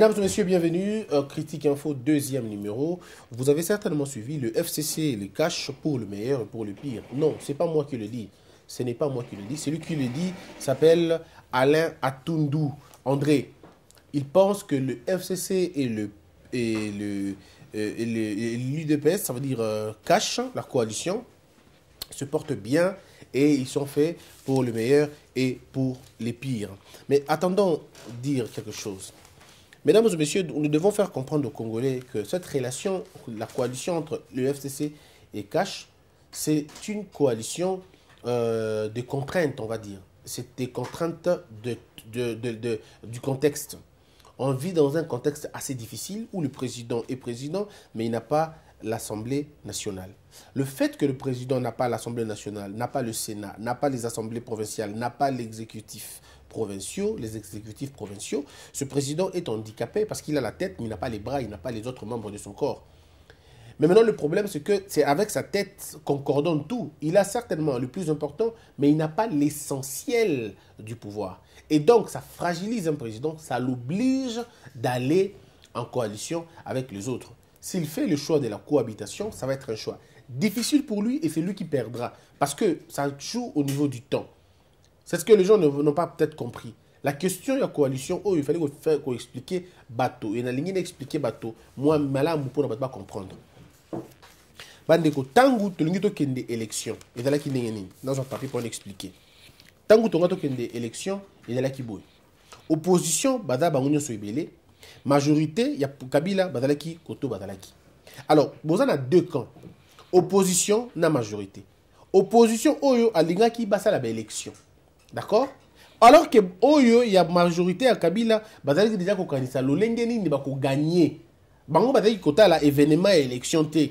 Mesdames et messieurs, bienvenue. Euh, Critique Info, deuxième numéro. Vous avez certainement suivi le FCC le cash pour le meilleur et pour le pire. Non, ce n'est pas moi qui le dis. Ce n'est pas moi qui le dis. Celui qui le dit s'appelle Alain Atoundou. André, il pense que le FCC et le et euh, l'UDPS, ça veut dire euh, cash, la coalition, se portent bien et ils sont faits pour le meilleur et pour les pires. Mais attendons dire quelque chose. Mesdames et messieurs, nous devons faire comprendre aux Congolais que cette relation, la coalition entre le FCC et Cash, c'est une coalition euh, de contraintes, on va dire. C'est des contraintes du contexte. On vit dans un contexte assez difficile où le président est président, mais il n'a pas l'Assemblée nationale. Le fait que le président n'a pas l'Assemblée nationale, n'a pas le Sénat, n'a pas les assemblées provinciales, n'a pas l'exécutif, provinciaux, les exécutifs provinciaux. Ce président est handicapé parce qu'il a la tête, mais il n'a pas les bras, il n'a pas les autres membres de son corps. Mais maintenant, le problème, c'est que c'est avec sa tête qu'on coordonne tout. Il a certainement le plus important, mais il n'a pas l'essentiel du pouvoir. Et donc, ça fragilise un président, ça l'oblige d'aller en coalition avec les autres. S'il fait le choix de la cohabitation, ça va être un choix difficile pour lui et c'est lui qui perdra. Parce que ça joue au niveau du temps. C'est ce que les gens n'ont pas peut-être compris. La question de la coalition, il fallait qu'on explique bateau. Il y a oh, explique expliquer bateau. Moi, je ne ne pas comprendre. Tant que tu l'as dit des élections. Il y a là qui n'est dans un papier pour l'expliquer. que tu a des élections. Il y a là qui bouille. Opposition, bada, sur Majorité, il y a Kabila, badalaki, Koto, badalaki. Alors, vous avez deux camps. Opposition, na majorité. Opposition, oyo, qui basa la élection d'accord alors que oyo a majorité à kabila déjà bazalaki deja kokanisa lolenge nini gagner. bango bazalaki kotala événement ya élection te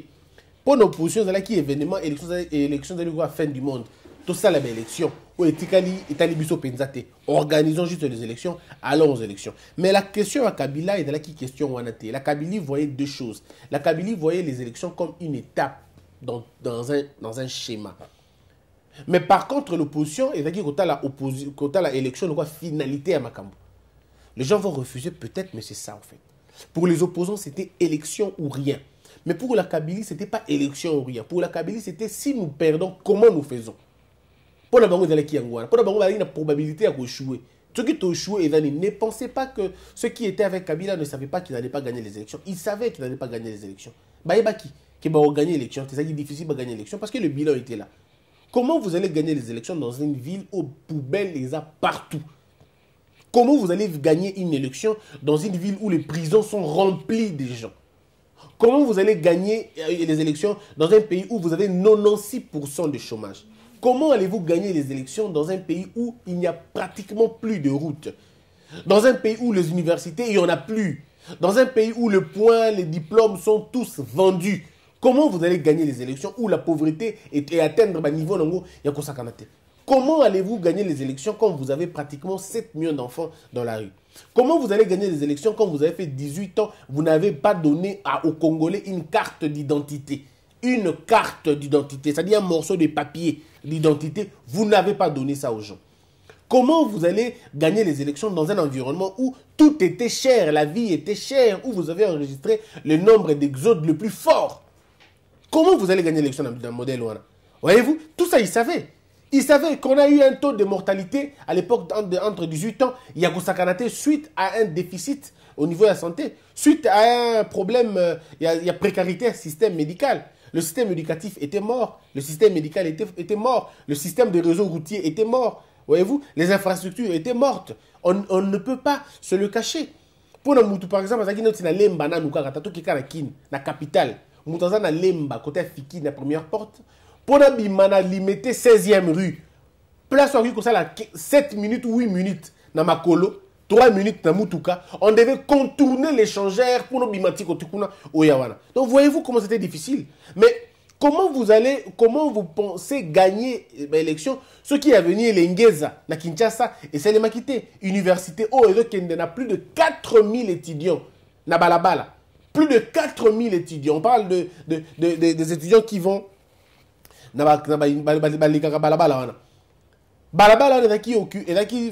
mpo na opposition qui événement élection ezalaki koa fin du monde Tout tosala élection. oyo etikali etali biso mpenza organisons juste les élections allons aux élections mais la question à kabila qui question wana question. la kabili voyait deux choses la kabili voyait les élections comme une étape dans, dans, un, dans un schéma mais par contre l'opposition ezalaki kotala élection lokwa finalité à makambo les gens vont refuser peut-être mais c'est ça en fait pour les opposants c'était élection ou rien mais pour la Kabylie c'était pas élection ou rien pour la Kabylie c'était si nous perdons comment nous faisons pour bango il y a mpona probabilité à échouer. Ceux qui ont échoué, ne pensez pas que ceux qui étaient avec kabila ne savaient pas qu'ils n'allaient pas gagner les élections ils savaient qu'ils n'allaient pas gagner les élections cest bah, à gagner l'élection C'est difficile gagner l'élection parce que le bilan était là Comment vous allez gagner les élections dans une ville où poubelles les a partout Comment vous allez gagner une élection dans une ville où les prisons sont remplies de gens Comment vous allez gagner euh, les élections dans un pays où vous avez 96% de chômage Comment allez-vous gagner les élections dans un pays où il n'y a pratiquement plus de routes Dans un pays où les universités, il n'y en a plus. Dans un pays où le point, les diplômes sont tous vendus. Comment vous allez gagner les élections où la pauvreté est, et atteindre le niveau la yakosakanate Comment allez-vous gagner les élections quand vous avez pratiquement 7 millions d'enfants dans la rue Comment vous allez gagner les élections quand vous avez fait 18 ans, vous n'avez pas donné aux Congolais une carte d'identité Une carte d'identité, c'est-à-dire un morceau de papier d'identité, vous n'avez pas donné ça aux gens. Comment vous allez gagner les élections dans un environnement où tout était cher, la vie était chère, où vous avez enregistré le nombre d'exodes le plus fort Comment vous allez gagner l'élection dans le modèle Voyez-vous, tout ça, ils savaient. Ils savaient qu'on a eu un taux de mortalité à l'époque entre 18 ans, il y a Yakusakanate, suite à un déficit au niveau de la santé, suite à un problème, euh, il y a, précarité au système médical. Le système éducatif était mort, le système médical était, mort, le système de réseau routier était mort. Voyez-vous, les infrastructures étaient mortes. On, ne peut pas se le cacher. Pour nous, par exemple, Lembana qui est la capitale. Moutanza na Lemba, côté Fiki, la première porte. Pona Bimana, limité 16e rue. Place en rue comme ça, 7 minutes, 8 minutes, na Makolo. 3 minutes dans Moutouka. On devait contourner l'échangeur pour nos bimatiques au Donc, voyez-vous comment c'était difficile. Mais Comment vous allez, comment vous pensez gagner eh ben, l'élection Ce qui est venu l'Engeza, la Kinshasa et Selemakite, université O oh, a plus de 4000 étudiants. Na balabala. Plus de 4000 étudiants. On parle de, des étudiants qui vont. Balabala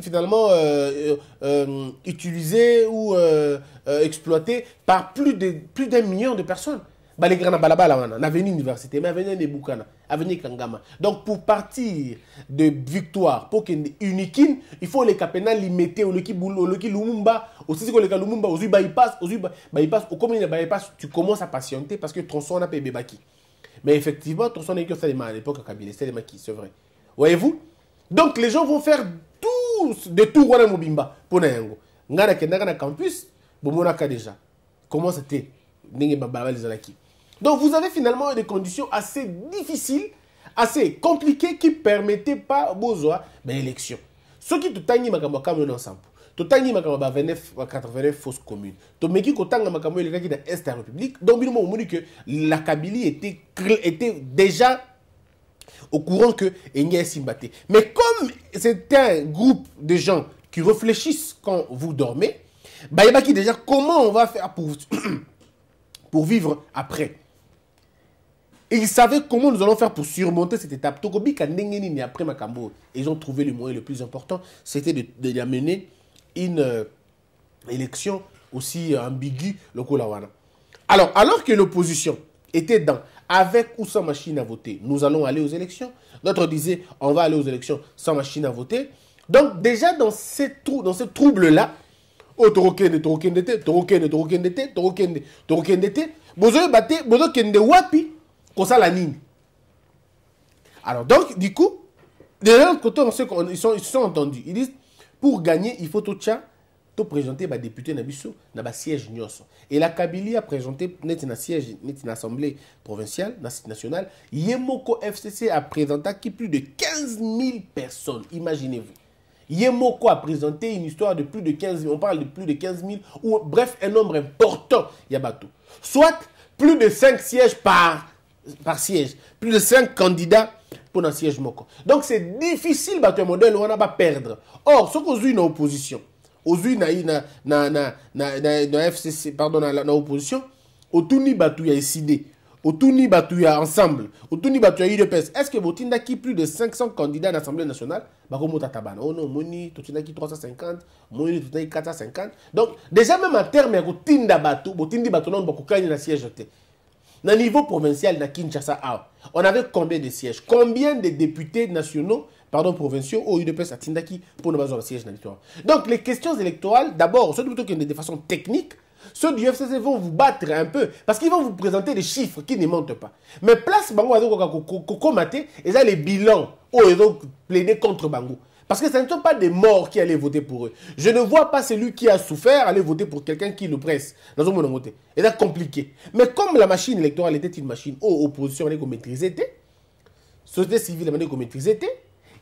finalement euh, euh, euh ou euh, exploité par plus d'un million de personnes. Balegrana Balabala, avenue université, mais avenue Nebukana, avenue Kangama. Donc pour partir de victoire, pour que uniquine, il faut les capena limiter au Loki Boulou, au Loki Lumumba, aussi c'est que le Lumumba, au bypass, aux bypass, au commun bypass, tu commences à patienter parce que ton son a payé Baki. Mais effectivement, ton son est que Salema à l'époque à Kabila, Salema qui, c'est vrai. Voyez-vous Donc les gens vont faire tous des tours à Mobimba pour Nayango. Nga na campus, bomona déjà. Comment c'était? Ndenge babala les alaki. Donc vous avez finalement des conditions assez difficiles, assez compliquées qui ne permettaient pas d'élection. ben, élection. Ce qui te tangi makambo comme un ensemble. totangi makambo à 89 fausses communes tomeki kotanga makambo elekaki qui est république donc bino dans l'Est que la kabylie était, déjà au courant que engia esimba mais comme c'est un groupe de gens qui réfléchissent quand vous dormez ben, il qui déjà comment on va faire pour, pour vivre après et ils savaient comment nous allons faire pour surmonter cette étape. Togobi ni après Makambo, ils ont trouvé le moyen le plus important, c'était de, de une euh, élection aussi euh, ambiguë, le Alors, alors que l'opposition était dans avec ou sans machine à voter, nous allons aller aux élections. D'autres disaient, on va aller aux élections sans machine à voter. Donc, déjà dans ces, trou dans ces troubles-là, oh, Torokende, Torokende, Torokende, Torokende, Torokende, Torokende, Bozo Bate, Bozo Kende Wapi, la ligne. alors donc du coup de l'autre côté on sait qu'ils sont, ils sont entendus ils disent pour gagner il faut tout présenter député na Nabisso na siège nyonso et la kabylie présenté net un siège net na assemblée provinciale nationale national, Yemoko fcc qui plus de 15 000 personnes imaginez-vous Yemoko a présenté une histoire de plus de 15 000 on parle de plus de 15 000 ou bref un nombre important Yabato. soit plus de 5 sièges par par siège. Plus de 5 candidats pour un siège moko. Donc c'est difficile battre un modèle où on va perdre. Or, ce qu'on a une opposition, ozwi na une na, na, na, na, opposition, na fcc pardon na, na opposition otuni bato ya eside otuni y ya ensemble otuni bato ya udps est ce que vous qui plus de 500 candidats à l'Assemblée nationale bah, Oh non, ono 350, vous 350 moni, totindaki 450 donc déjà même en terme ya avez bato botindi bato nano bakokani siège dans le niveau provincial, de Kinshasa, ah, on avait combien de sièges Combien de députés nationaux, pardon, provinciaux, au place à Tindaki pour ne pas avoir siège l'histoire? Donc, les questions électorales, d'abord, surtout que de façon technique, ceux du FCC vont vous battre un peu parce qu'ils vont vous présenter des chiffres qui ne mentent pas. Mais place Bango, ils ont les bilans, oh, ils ont plaidé contre Bango. Parce que ce ne sont pas des morts qui allaient voter pour eux. Je ne vois pas celui qui a souffert aller voter pour quelqu'un qui le presse. Et c'est compliqué. Mais comme la machine électorale était une machine aux opposition, maîtriser, maîtrisée, société civile, on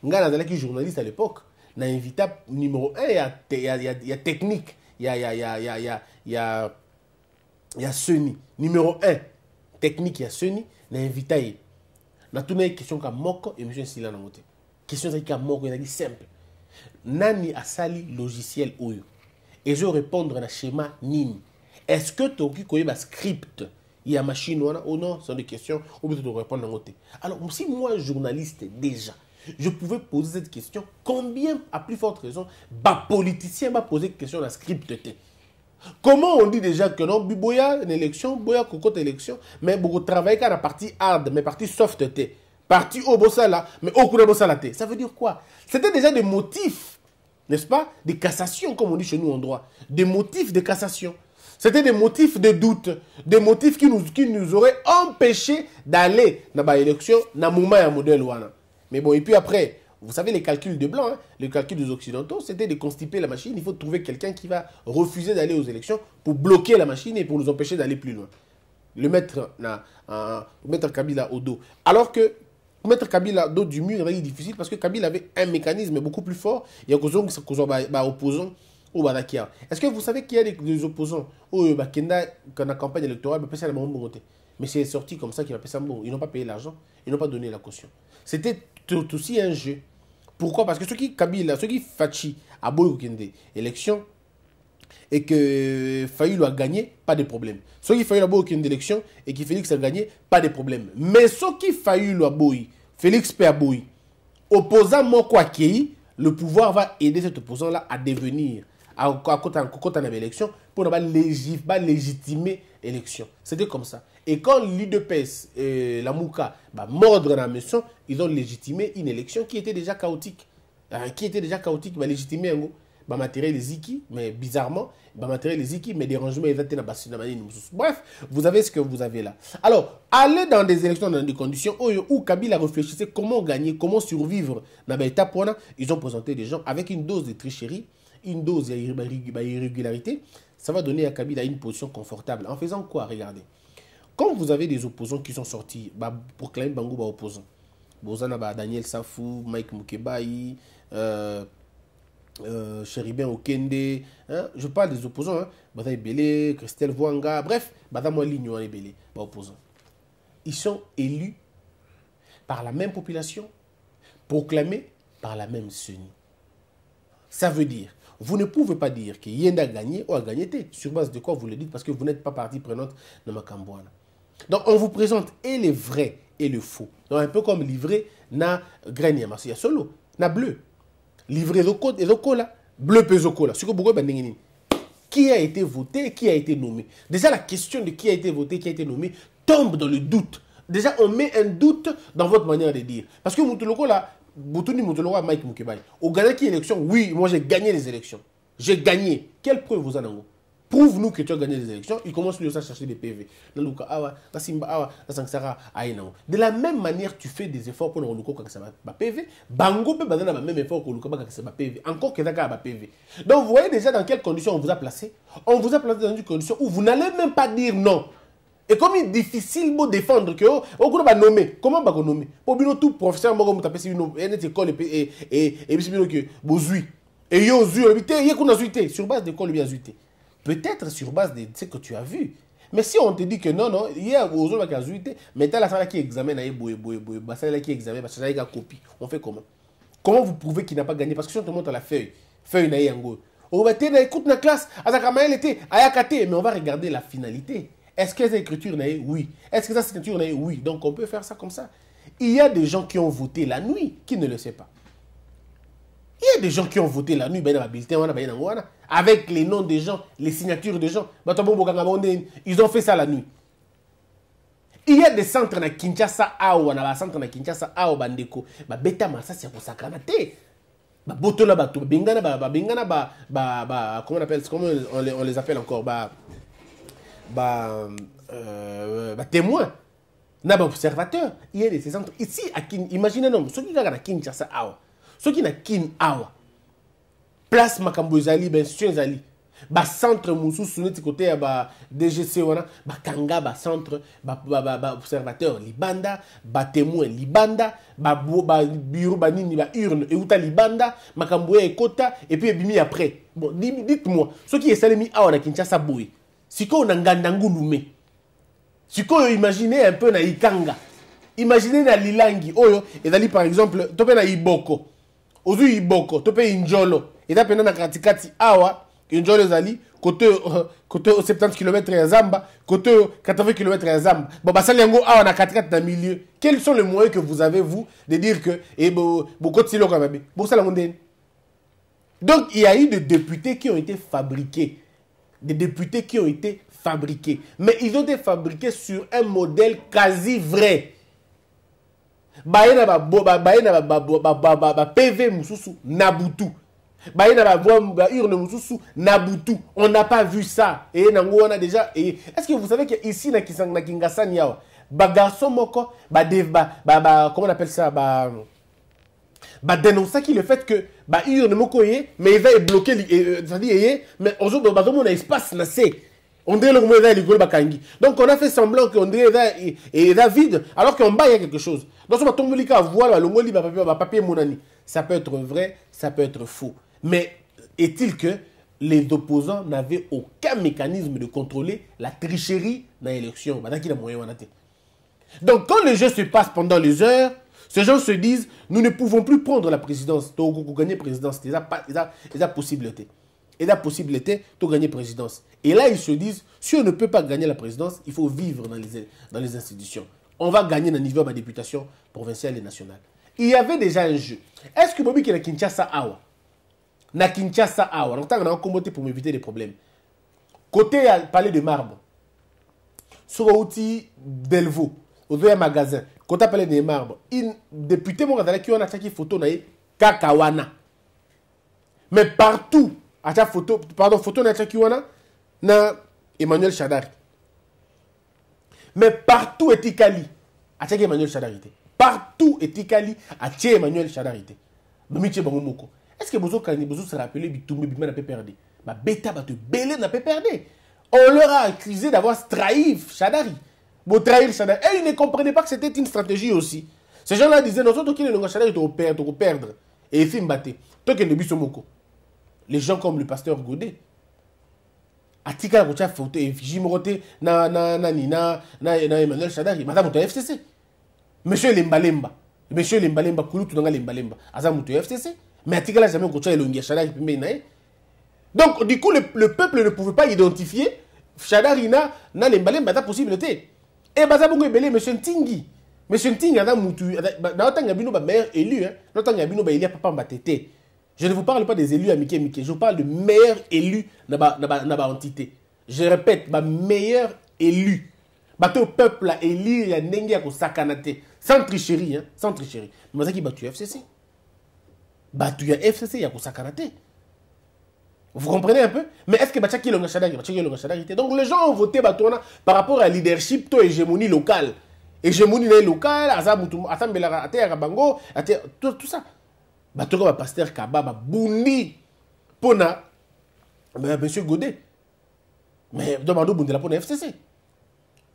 il y a journaliste à l'époque. On a invité numéro un, il y a technique, il y a, il y a, il Numéro un, technique, il y a Sony, invitaient. a invité. y a une question a moqué et M question est ya moko est simple nani asali logiciel oyo à un schéma est-ce que as un script il a machine ou non non c'est des questions de répondre à te alors si moi journaliste déjà je pouvais poser cette question combien à plus forte raison politicien posé poser question la script t. Comment on dit déjà que non, a une élection, a cocotte élection, mais beaucoup travailler car la partie hard, mais partie soft parti au Bossala, mais au courant de Bossala. Ça veut dire quoi C'était déjà des motifs, n'est-ce pas Des cassations, comme on dit chez nous en droit. Des motifs de cassation. C'était des motifs de doute, des motifs qui nous, qui nous auraient empêchés d'aller dans l'élection, dans le moment modèle. Mais bon, et puis après, vous savez, les calculs de Blancs, hein, les calculs des Occidentaux, c'était de constiper la machine. Il faut trouver quelqu'un qui va refuser d'aller aux élections pour bloquer la machine et pour nous empêcher d'aller plus loin. Le mettre, na, un mettre Kabila au dos. Alors que mettre Kabila d'autre du mur est difficile parce que Kabila avait un mécanisme beaucoup plus fort. Il y a un bah, bah, opposant au Banakia. Est-ce que vous savez qu'il y a des, opposants au euh, Bakenda quand la campagne électorale peut la Mais c'est sorti comme ça qu'il a Ils n'ont pas payé l'argent, ils n'ont pas donné la caution. C'était tout aussi un jeu. Pourquoi Parce que ceux qui Kabila, ceux qui Fachi à Kende, élection, et que Fayou a gagné, pas de problème. Ceux qui Fayulu a gagné, élection, et que Félix a gagné, pas de problème. Mais ceux qui Fayou a gagné, Félix Perboui, opposant Moko le pouvoir va aider cet opposant-là à devenir, à, côté à, élection, pour ne pas légitimer l'élection. C'était comme ça. Et quand l'UDPS, et euh, la Mouka, bah, mordre la mission, ils ont légitimé une élection qui était déjà chaotique. Euh, qui était déjà chaotique, bah, légitimé un bah, matériel ziki mais bizarrement bah, matériel ziki mais dérangement bref vous avez ce que vous avez là alors aller dans des élections dans des conditions où Kabila réfléchissait comment gagner comment survivre dans étape, ils ont présenté des gens avec une dose de tricherie une dose d'irrégularité bah, ça va donner à Kabila une position confortable en faisant quoi regardez quand vous avez des opposants qui sont sortis proclamer Bango opposant Bozana Daniel Safou Mike Mukebaï euh, euh, Chéribin Okende, hein, je parle des opposants, hein. Badaï Belé, Christelle Wanga, bref, Madame Lignon et Belé, opposants. Ils sont élus par la même population, proclamés par la même CENI. Ça veut dire, vous ne pouvez pas dire que Yenda a gagné ou a gagné sur base de quoi vous le dites, parce que vous n'êtes pas partie prenante de Camboine Donc on vous présente et les vrais et le faux. Donc un peu comme livré na Grenier, Marseille Solo, na Bleu. Livré Zoko, là, bleu Pézoko là. Ce que vous qui a été voté, qui a été nommé. Déjà, la question de qui a été voté, qui a été nommé, tombe dans le doute. Déjà, on met un doute dans votre manière de dire. Parce que Moutoloko, là, Boutouni Moutoloko, Mike Moukebaye, au Ghana qui élection, oui, moi j'ai gagné les élections. J'ai gagné. Quelle preuve vous en avez prouve-nous que tu as gagné les élections, il commence lui aussi à chercher des PV. Ah ah ah, de la même manière, tu fais des efforts pour le Roluko quand ça va PV. Bango peut faire le même effort pour le quand ça va PV. Encore que ça va PV. Donc vous voyez déjà dans quelles conditions on vous a placé. On vous a placé dans une condition où vous n'allez même pas dire non. Et comme il est difficile de défendre que oh, au groupe va nommer comment va nommer pour bien tout professeur va comme t'appelles une une école et et et puis bien que école. et yo ont habité ils qu'on sur base de quoi ont peut-être sur base de ce que tu as vu. Mais si on te dit que non, non, hier, aux autres, mais tu as la salle qui examine, la salle bah, qui examine, parce bah, que a copie. On fait comment Comment vous prouvez qu'il n'a pas gagné Parce que si on te montre la feuille, feuille na On va te écoute la classe, était, mais on va regarder la finalité. Est-ce que c'est écriture oui Est-ce que c'est écriture n'est oui Donc on peut faire ça comme ça. Il y a des gens qui ont voté la nuit qui ne le savent pas. Il y a des gens qui ont voté la nuit, ben, avec les noms des gens, les signatures des gens. Bah, bah, ils ont fait ça la nuit. Il y a des centres à Kinshasa awa na centre à Kinshasa awa bandeko ba beta masasi ça kosakana te ba botola bato bah, bengana ba ba bengana ba ba ba comment on appelle comment on les, on les appelle encore ba ba euh, ba témoins na ba observateurs il y a des centres ici à Kin imaginez non ceux qui regardent à Kinshasa awa qui na kin awa place makambozali ben ezali ba centre bacentre sur neti côté ya ba dgc wana ba kangaba centre ba, ba, ba observateur libanda ba témoin libanda ba bureau urne et ou euta libanda makambo ya et puis bimi après bon dites-moi qui soki esalemi awa na kinshasa si ko na nganda ngulume sikoyo imaginez un peu na ikanga imaginez na lilangi et ezali par exemple topé na iboko ozwi iboko to injolo eza mpena na katikati awa injolo ezali kote kote 70 km ya zamba kote 80 km ya zamba bon basali yango awa na katikati le milieu quels sont les moyens que vous avez vous de dire que e eh, bokotisa eloko ya mabe donc il y a eu des députés qui ont été fabriqués des députés qui ont été fabriqués mais ils ont été fabriqués sur un modèle quasi vrai baye ba babaye ba bapv mosusu na butu baye na ba urne Mususu Nabutu on n'a pas vu ça et eye on wana déjà est-ce que vous savez que ici na kisang na kingasani awa garçon moko badev ba, ba, ba, comment on appelle ça ba, bah dénoncer qui le fait que bah urne ne moko mais il va bloquer euh, c'est-à-dire mais aujourd'hui bah on a espace na c'est donc on a fait semblant que Ondré et, alors qu'en bas il y a quelque chose. Dans bah, bah, bah, papier Monani. Ça peut être vrai, ça peut être faux. Mais est-il que les opposants n'avaient aucun mécanisme de contrôler la tricherie dans l'élection Donc quand le jeu se passe pendant les heures, ces gens se disent, nous ne pouvons plus prendre la présidence. Donc, vous la présidence, c'est la possibilité et la possibilité de gagner la présidence. Et là, ils se disent, si on ne peut pas gagner la présidence, il faut vivre dans les, institutions. On va gagner dans le niveau de la députation provinciale et nationale. Il y avait déjà un jeu. Est-ce que Bobby qui est Kinshasa Awa Na Kinshasa Awa. Donc, on a combattu pour éviter les problèmes. Côté palais de marbre, sur outil Delvaux, au deuxième magasin, côté palais de marbre, un député, mon qui a attaqué photo, Kakawana. Mais partout, acha photo pardon photo na chakiwana na Emmanuel Chadari. mais partout etikali acha Emmanuel Shadari partout etikali acha Emmanuel Shadari bango est-ce que bozo kani bozo se rappeler bitumbe bima na perdu. ba beta ba te belé na perdu. on leur a accusé d'avoir trahi Chadari. bon trahir Chadari. et ils ne comprenaient pas que c'était une stratégie aussi ces gens-là disaient, nous autres, qui ne nous perdre, perdre. Et ils font battre. Toi qui ne biso moko les gens comme le pasteur Godet atikala kotia foto effigie moko te na nani na, na, na, na emmanuel shadari madame moto ya fcc monsieur lembalemba monsieur lembalemba Koulou nanga lembalemba aza moto ya fcc mais atikala jamais kotia elongi ya shadari pembeni na donc du coup le, le peuple ne pouvait pas identifier shadari na, na lembalemba ta possibilité. Et eh, e baza bongo ebele monsieur ntingi monsieur ntingi aza mutu bah, na otanga bino bameilleur élu hein. na otanga bino il y a Papa te je ne vous parle pas des élus à Mickey Mickey. Je vous parle de meilleur élu dans ma entité. Je répète, ma meilleur élu. Batou peuple a élu, il y a Nengi à sakanate, Sans tricherie, hein, sans tricherie. Mais ça qui battu FCC. Battu à FCC, il y a sakanate. Vous comprenez un peu Mais est-ce que Bachaki Longa Shadari, Bachaki le Donc les gens ont voté Batouna par rapport à leadership, to hégémonie locale. Hégémonie locale, Azamoutou, Atambelara, Atea Rabango, tout ça batoka Pasteur kaba babundi Pona », euh, monsieur godet mais demande la Pona fcc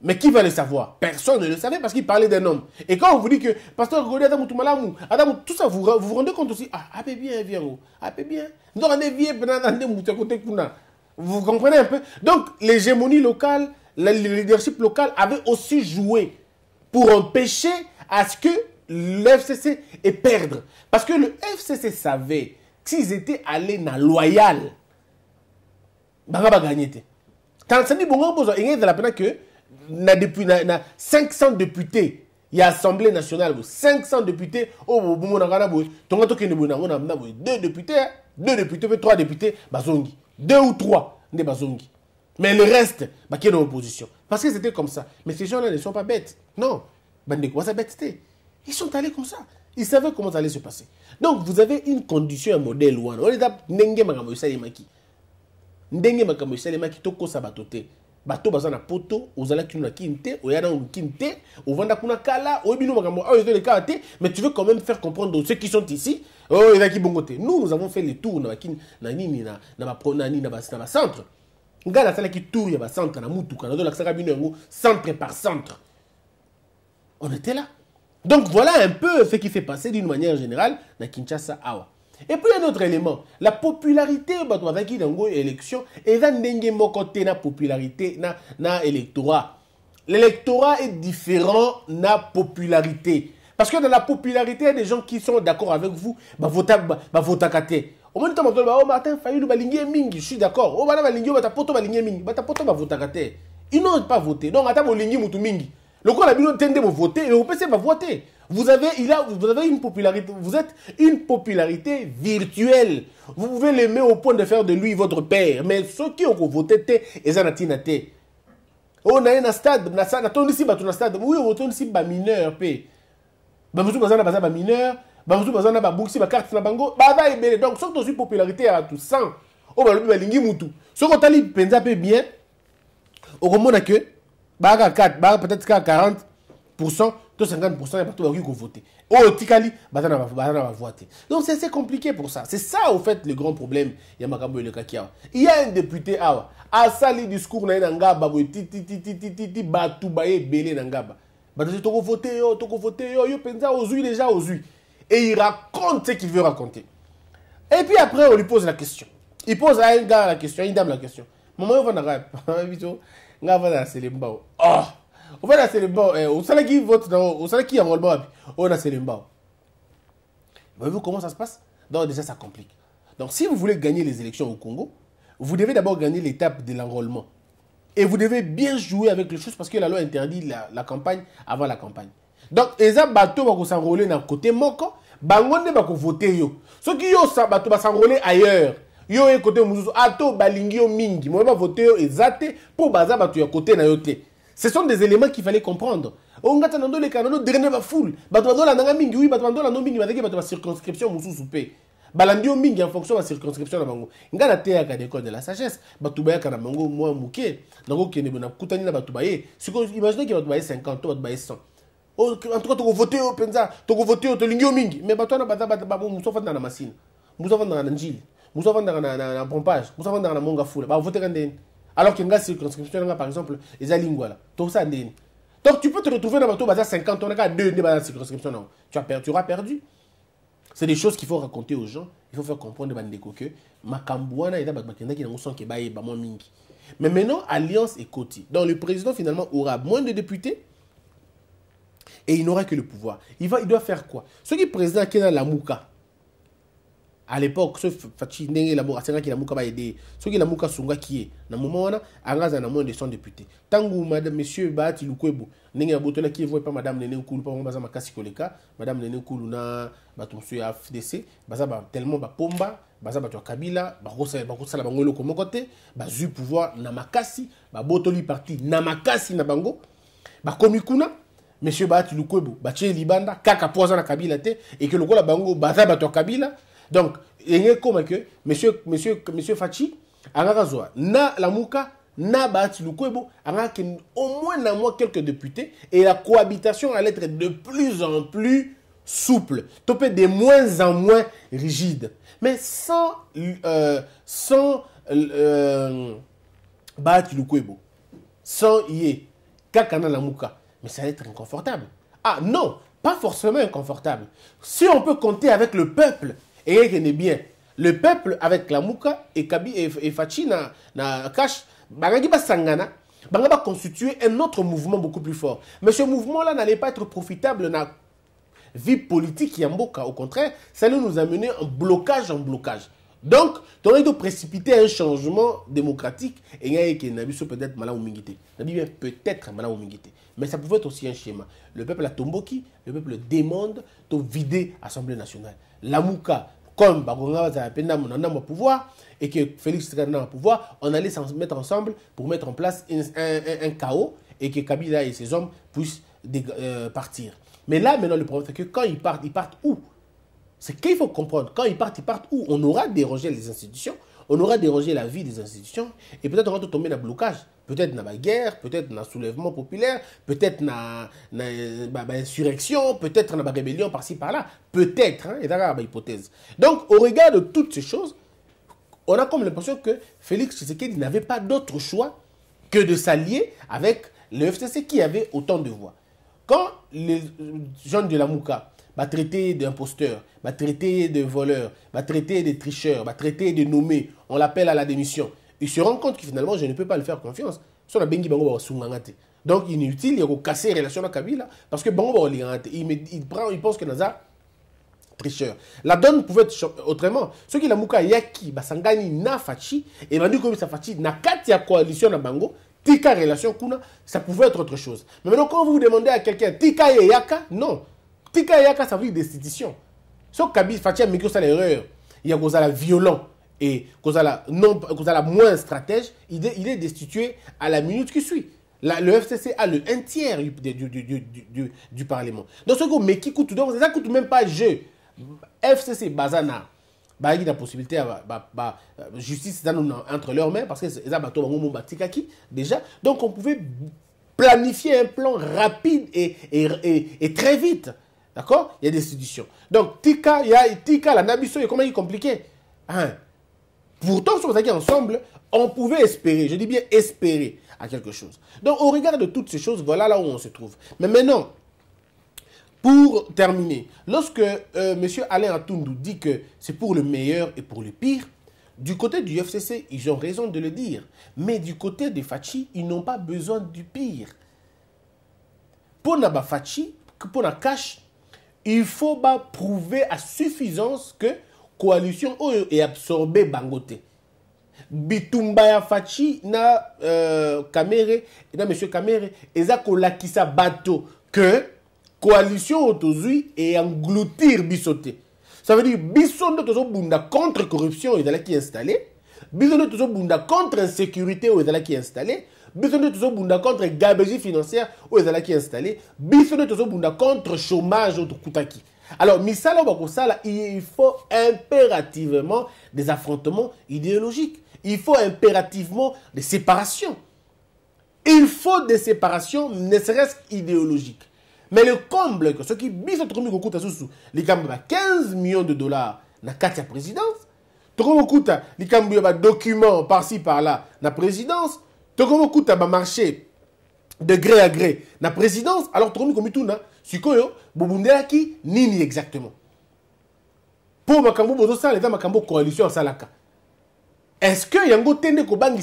mais qui va le savoir Personne ne le savait parce qu'il parlait d'un homme. Et quand on vous dit que Pasteur Godet, Adam Toumalamou, Adam, tout ça, vous, vous rendez compte aussi Ah, ah, ben bien, viens, bien. Vous comprenez un peu Donc, l'hégémonie locale, le leadership local avait aussi joué pour empêcher à ce que l'FCC et perdre. Parce que le FCC savait s'ils étaient allés dans loyal, ils n'ont pas Tant que bon, il y a de la peine que na depuis na, 500 députés il y a l'Assemblée nationale 500 députés oh, au na deux députés deux députés trois députés bazongi deux ou trois ne bazongi mais le reste bah qui est dans l'opposition parce que c'était comme ça mais ces gens-là ne sont pas bêtes non ne quoi ça bête ils sont allés comme ça. Ils savaient comment ça allait se passer. Donc, vous avez une condition, un modèle. On est ndenge makambo esalemaki. Ndenge makambo esalemaki toko sabato te. Bato baza na poto, ozala kino na kini te, oyana on kini te, ovanda kuna kala, oyebino makambo, ah yoto leka te, mais tu veux quand même faire comprendre aux ceux qui sont ici, oh ezaki bongo te. Nous nous avons fait le tour na kini na nini na na ba na na bas na centre. Nga sala ki tour ya ba centre na mutuka, na do la saka bino yango centre par centre. On était là. Donc voilà un peu ce qui s'est passé d'une manière générale dans Kinshasa Awa. Et puis un autre élément, la popularité bato bazaki nango élection eza ndenge moko na popularité na na électorat. L'électorat est différent na popularité. Parce que dans la popularité, il y a des gens qui sont d'accord avec vous, bah vota bah, bah vota kate. Au moment où on bah, oh Martin Fayulu balingé mingi, je suis d'accord. Oh bana ba bah, ta poto balingé mingi, ta poto ba vota kate. Ils n'ont pas voté. Donc ata bolingi mutu mingi lokola bino voter. nde bovote va voter. vous avez, il a, vous avez une popularité, vous êtes une popularité virtuelle. Vous pouvez l'aimer au point de faire de lui votre père. Mais ceux qui ont voté, ils ont été natés. Oh, on a un stade, on a un stade, oui, on ici, un bah, mineur, pe. Bamusu bazana bazana mineur, bamusu bazana babuksi carte na bah, bango, baba ebele. Donc, ceux qui ont popularité à tout sang, on va le lingi mutu. Ce qu'on ont dit, penza pe bien, on remonte que 44, peut-être 40%, to 50%, il y a partout qui voter. Oh, Tikali, batana va voter. Donc c'est c'est compliqué pour ça. C'est ça, au fait, le grand problème. Il y a Makambo et le Kakia Il y a un député, Awa. À sali discours, na nangaba, ti ti ti ti ti ti ti, batu vote belé ba Batu, to voter yo, to voter yo, yo, penza, yeux déjà, yeux Et il raconte ce qu'il veut raconter. Et puis après, on lui pose la question. Il pose à un gars la question, à une dame la question. Maman, on va vous va le na selenba o ɔ o Vous vote voyez-vous comment ça se passe donc déjà ça complique donc si vous voulez gagner les élections au Congo vous devez d'abord gagner l'étape de l'enrôlement et vous devez bien jouer avec les choses parce que la loi interdit la, campagne avant la campagne donc gens, bato vont s'enrôler dans le côté moko bango nde voter yo qui yo s'enrôler ailleurs yo e côté mosusu ato ah, balingi yo mingi moyeba vote yo eza te baza bato ya côté na yo ce sont des éléments qu'il fallait comprendre On ongata na ba foule. dernier bafoule la bazolandanga mingi wi bato bandolando mingi bazaki bato circonscription, mosusu mpe balandi yo mingi en fonction de la circonscription na bango ngai nateyaka decole de la sagesse baye bayaka na bango mwa moke nakokende bo nakutani na bato baye sikoyo imagineke bato baye 50 to baye 100 en tout cas tokovote yo mpenza tu yo tolingi lingio mingi mais tu bato wana bah, mosu afandaka na masina mosu dans la njili nous avons dans la pompage muzavandaka na monga fula bavoteka ndeni alors que nga circonscription par exemple eza lingwala ça, ndeni donc tu peux te retrouver dans bateau, à 50 on 2 deux baza circonscription Non. tu, as tu auras perdu c'est des choses qu'il faut raconter aux gens il faut faire comprendre que je suis et eza bato bakendaki nango sans ke mingi mais maintenant alliance et Côté, donc le président finalement aura moins de députés et il n'aura que le pouvoir il, va, il doit faire quoi Ce est président dans la mouka, à l'époque so a ndenge ba na ce bayede soki na mboka asungaki est na moment wana angaza na moins de 100 député madame monsieur baati lukwebo ndenge qui voit pas madame nene nkulu pas bango makasi koleka madame nene nkulu na bato mosusu ya fdc baza ba, tellement bapomba baza ba ya kabila la bango loko mokote te pouvoir na makasi botoli parti na makasi na bango ba komikuna monsieur baati lukwebo batie libanda kaka po na kabila te eke la bango baza bato kabila donc il yenge comme que monsieur, monsieur, monsieur Fachi la na lamuka na baati lukwebo y a au moins quelques députés et la cohabitation allait être de plus en plus souple topé de moins en moins rigide mais sans euh, sans euh, lukwebo sans yé kakana la mais ça allait être inconfortable ah non pas forcément inconfortable si on peut compter avec le peuple et kende bien le peuple avec lamuka et Fachi na, na cash ba sangana banga constituer un autre mouvement beaucoup plus fort. Mais ce mouvement-là n'allait pas être profitable dans la vie politique Yamboka. Au contraire, ça allait nous amener en blocage en blocage donc de précipiter un changement démocratique et y que eu peut-être mal à peut-être mal à mais ça pouvait être aussi un schéma le peuple tombé, le peuple demande de vider assemblée nationale Mouka, comme Bagonga a un pouvoir et que félix sekadi a pouvoir on allait s'en mettre ensemble pour mettre en place un, chaos et que kabila et ses hommes puissent euh, partir mais là maintenant le problème c'est que quand ils partent ils partent où c'est qu'il faut comprendre. Quand ils partent, ils partent où On aura dérogé les institutions, on aura dérogé la vie des institutions, et peut-être on va tomber dans le blocage. Peut-être dans la guerre, peut-être dans le soulèvement populaire, peut-être dans bah, bah, l'insurrection, peut-être dans la rébellion par-ci par-là. Peut-être, hein, et d'ailleurs, hypothèse. Donc, au regard de toutes ces choses, on a comme l'impression que Félix Tshisekedi n'avait pas d'autre choix que de s'allier avec le FCC qui avait autant de voix. Quand les jeunes de la Mouka va traiter d'imposteur, va traiter de voleur, va traiter de tricheur, va traiter de nommé, on l'appelle à la démission. Il se rend compte que finalement, je ne peux pas lui faire confiance. Donc inutile, il a cassé les relations avec Kabila parce que Bango il, il prend, il pense que Naza tricheur. La donne pouvait être autrement. Ce qui la mouka yaki, basangani na fachi, et bandu a sa fachi, na coalition na bango, tika relation kuna, ça pouvait être autre chose. Mais maintenant quand vous demandez à quelqu'un tika yaka, non tika yaka ça veut dire destitution que kabi fatia y une erreur a la violent et la non la moins stratège il est, il est destitué à la minute qui suit le FCC a le un tiers du, du, du, du, du Parlement. Donc, ce qui coûte ça donc, ça coûte même pas jeu. FCC, Bazana, bah, il y a la possibilité, de bah, bah euh, justice, entre leurs mains, parce que ont qui bah, déjà. Donc, on pouvait planifier un plan rapide et, et, et très vite D'accord Il y a des solutions. Donc, Tika, il y Tika, la Nabiso, comment il est compliqué hein? Pourtant, si on ensemble, on pouvait espérer, je dis bien espérer à quelque chose. Donc, au regard de toutes ces choses, voilà là où on se trouve. Mais maintenant, pour terminer, lorsque euh, M. Alain Atundu dit que c'est pour le meilleur et pour le pire, du côté du FCC, ils ont raison de le dire. Mais du côté des Fachi, ils n'ont pas besoin du pire. Pour Naba Fachi, pour Nakash, il faut pas prouver à suffisance que coalition oyo est absorbée bangoté bitumba ya fachi na euh, kamere na monsieur kamere ezako lakisa bato que coalition oyo tozwi engloutir biso ça veut dire biso toujours tozobunda contre corruption qui qui installé biso toujours tozobunda contre insécurité qui qui installé tous nde tozobunda contre gabegie financière oyo ezalaki installé tous nde contre chômage au tokutaki alors misala ça, il faut impérativement des affrontements idéologiques il faut impérativement des séparations il faut des séparations ne serait-ce qu'idéologiques mais le comble que soki biso tokomi kokuta susu les ya 15 millions de dollars na kati présidence tokomi les likambo ya documents par-ci par-là na présidence tokomi à marché de gré à gré na présidence alors tokomi komituna Sukoyo, bobundelaki nini exactement Pour makambo l'État makambo coalition Salaka. est-ce que yango Tende Kobangi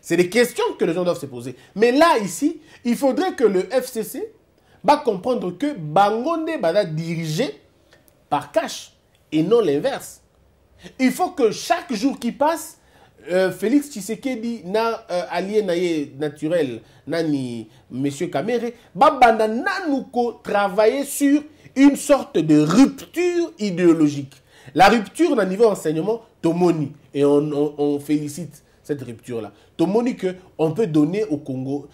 c'est des questions que les gens doivent se poser mais là ici il faudrait que le fcc comprendre que Bangonde va dirigé par cash et non l'inverse il faut que chaque jour qui passe euh, Félix Tshisekedi na euh, allié naturel nani monsieur Kamere babanda nanuko travailler sur une sorte de rupture idéologique la rupture d'un niveau enseignement tomoni et on, félicite cette rupture là tomoni que on peut donner au Congo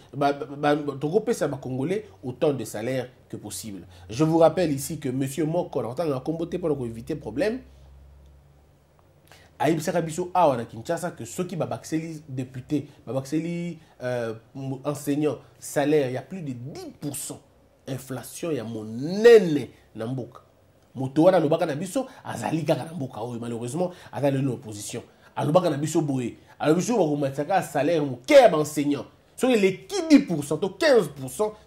ça congolais autant de salaire que possible je vous rappelle ici que monsieur Moko en tant que pour éviter problème ayebisaka biso awa na kinshasa ke soki babaxeli député babaxeli euh, enseignant salaire y a plus de 10 inflation ya monene na mboka moto wana alobaka na biso azali kaka na mboka oyo malheureusement aza lelo opposition alobaka na biso boye alobi soki bakomatisaka salaire moke ya baenseignant soki eleki 10 to 15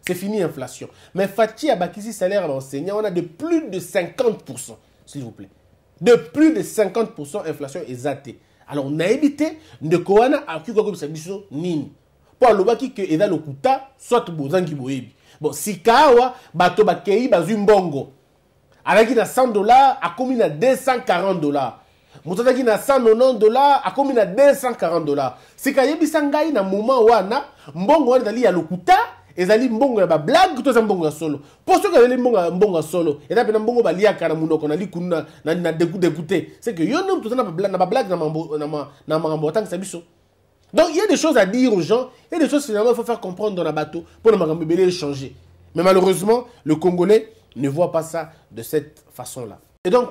c'est fini inflation mais fati abakisi salaire l'enseignant, on a de plus de 50 s'il vous plaît de plus de 50% inflation ezate alors nayebi te ndeko wana akoki koyebisa biso nini mpo alobaki ke eza lokuta soit bozangi boebi. bon si kawa bato bakei bazwi mbongo alaki na 100 dollar akomi à 240 dollars. moto qui na 190 a akomi na 240 dollars. Si ayebisa ngai na moment wana mbongo wana a ya lokuta ezali mbongo ya blague to eza mbongo ya solo mpo soki ezali mbongo ya mbongo ya solo eza pena mbongo liaka na monoko na likunu na, na, na deku te c'est que yo nde toza na blague na tant ça biso donc il y a des choses à dire aux gens il y a des choses finalement il faut faire comprendre dans la bateau pour na makambo ebele changer mais malheureusement le congolais ne voit pas ça de cette façon là et donc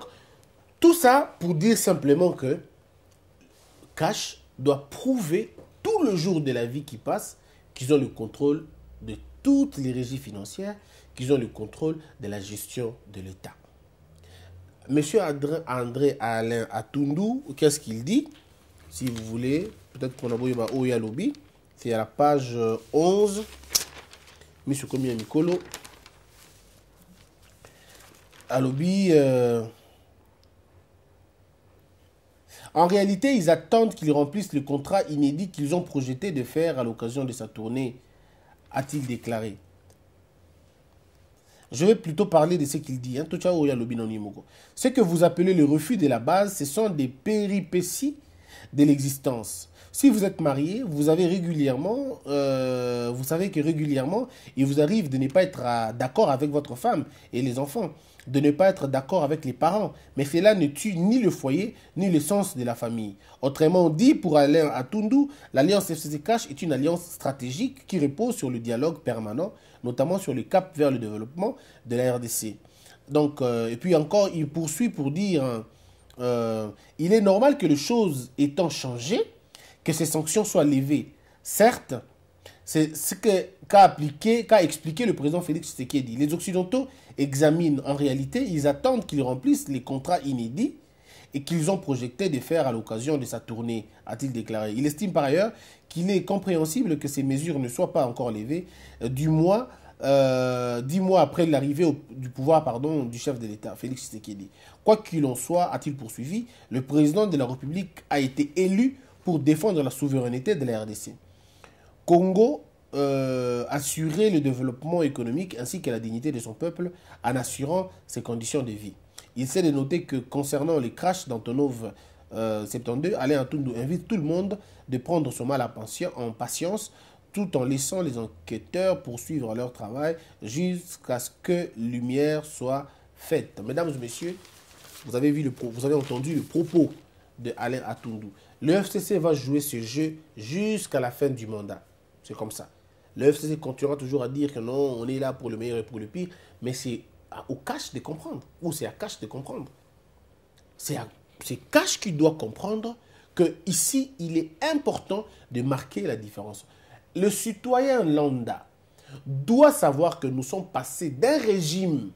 tout ça pour dire simplement que Cash doit prouver tout le jour de la vie qui passe qu'ils ont le contrôle de toutes les régies financières qui ont le contrôle de la gestion de l'État. Monsieur André, Alain Atundu, qu'est-ce qu'il dit Si vous voulez, peut-être qu'on a ma Oya Lobby, c'est à la page 11. Euh, Monsieur Combien Nicolo Alobi. Euh. En réalité, ils attendent qu'ils remplissent le contrat inédit qu'ils ont projeté de faire à l'occasion de sa tournée a-t-il déclaré. Je vais plutôt parler de ce qu'il dit. Hein. Ce que vous appelez le refus de la base, ce sont des péripéties de l'existence. Si vous êtes marié, vous avez régulièrement, euh, vous savez que régulièrement, il vous arrive de ne pas être euh, d'accord avec votre femme et les enfants, de ne pas être d'accord avec les parents. Mais cela ne tue ni le foyer, ni le sens de la famille. Autrement dit, pour Alain Atundu, l'alliance FCC Cash est une alliance stratégique qui repose sur le dialogue permanent, notamment sur le cap vers le développement de la RDC. Donc, euh, et puis encore, il poursuit pour dire, il est normal que les choses étant changées, que ces sanctions soient levées. Certes, c'est ce qu'a expliqué le président Félix Tshisekedi. Les Occidentaux examinent en réalité, ils attendent qu'ils remplissent les contrats inédits et qu'ils ont projeté de faire à l'occasion de sa tournée, a-t-il déclaré. Il estime par ailleurs qu'il est compréhensible que ces mesures ne soient pas encore levées, euh, du moins euh, dix mois après l'arrivée du pouvoir du chef de l'État, Félix Tshisekedi. Quoi qu'il en soit, a-t-il poursuivi, le président de la République a été élu pour défendre la souveraineté de la RDC. Congo euh, assurait assurer le développement économique ainsi que la dignité de son peuple en assurant ses conditions de vie. Il s'est de noter que concernant les crashs d'Antonov 72, euh, Alain Atundu invite tout le monde de prendre son mal en patience tout en laissant les enquêteurs poursuivre leur travail jusqu'à ce que lumière soit faite. Mesdames et messieurs, vous avez, vu le, vous avez entendu le propos de Alain Atoundou le FCC va jouer ce jeu jusqu'à la fin du mandat. C'est comme ça. Le FCC continuera toujours à dire que non, on est là pour le meilleur et pour le pire, mais c'est au cash de comprendre, ou c'est à cash de comprendre. C'est cash qui doit comprendre qu'ici, il est important de marquer la différence. Le citoyen lambda doit savoir que nous sommes passés d'un régime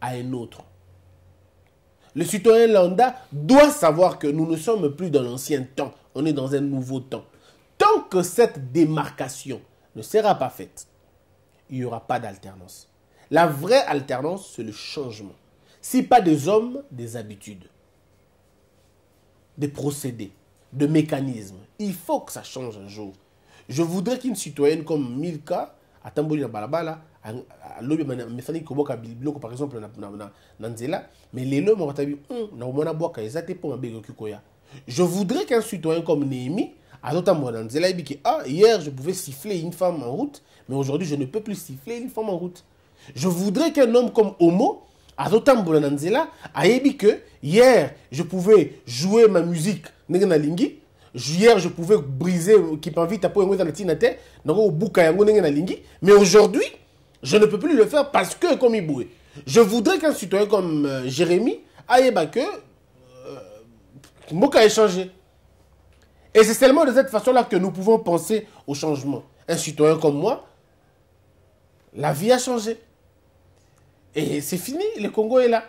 à un autre. Le citoyen lambda doit savoir que nous ne sommes plus dans l'ancien temps, on est dans un nouveau temps. Tant que cette démarcation ne sera pas faite, il n'y aura pas d'alternance. La vraie alternance, c'est le changement. Si pas des hommes, des habitudes, des procédés, des mécanismes. Il faut que ça change un jour. Je voudrais qu'une citoyenne comme Milka, à tambourine Balabala, alobi ah, amesani koboka biloko par exemple na, na, na, na nzela mais lelo moko tabi on hmm, na omona boka eza pour mpo mabe koya je voudrais qu'un citoyen comme néhémi azotambola na nzela ayebi ke ah hier je pouvais siffler une femme en route mais aujourd'hui je ne peux plus siffler une femme en route je voudrais qu'un homme comme Omo homo azotambola na nzela ayebi que hier je pouvais jouer ma musique ndenge nalingi hier je pouvais briser kipavita euh, mpo yango eza na ntina te nakokobuka yango na lingi, mais aujourd'hui je ne peux plus le faire parce que comme Iboué. Je voudrais qu'un citoyen comme euh, Jérémy aille que euh, ait changé. Et c'est seulement de cette façon-là que nous pouvons penser au changement. Un citoyen comme moi, la vie a changé. Et c'est fini, le Congo est là.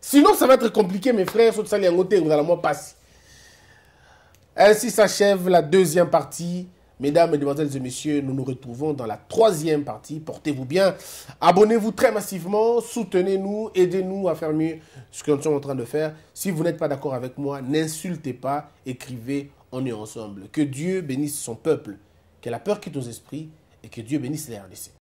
Sinon, ça va être compliqué, mes frères. côté, vous allez moi passer. Ainsi s'achève la deuxième partie Mesdames, Mesdemoiselles et Messieurs, nous nous retrouvons dans la troisième partie. Portez-vous bien, abonnez-vous très massivement, soutenez-nous, aidez-nous à faire mieux ce que nous sommes en train de faire. Si vous n'êtes pas d'accord avec moi, n'insultez pas, écrivez, on est ensemble. Que Dieu bénisse son peuple, que la peur quitte nos esprits et que Dieu bénisse les RDC.